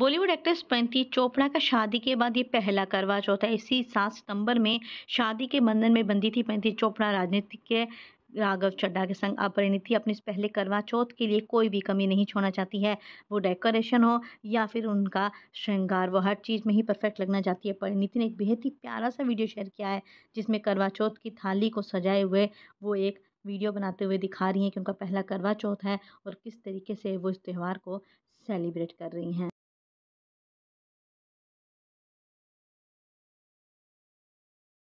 Bollywood actress पैंती चोपड़ा का शादी के बाद ये पहला करवा चौथ है इसी सात सितंबर में शादी के बंधन में बंधी थी पैंती चोपड़ा राजनीति के राघव चड्डा के संग अब अपने अपने पहले करवा चौथ के लिए कोई भी कमी नहीं छोड़ना चाहती है वो डेकोरेशन हो या फिर उनका श्रृंगार वो हर चीज़ में ही परफेक्ट लगना चाहती है परिणीति ने एक बेहद ही प्यारा सा वीडियो शेयर किया है जिसमें करवा चौथ की थाली को सजाए हुए वो एक वीडियो बनाते हुए दिखा रही हैं कि उनका पहला करवा चौथ है और किस तरीके से वो इस त्यौहार को सेलिब्रेट कर रही हैं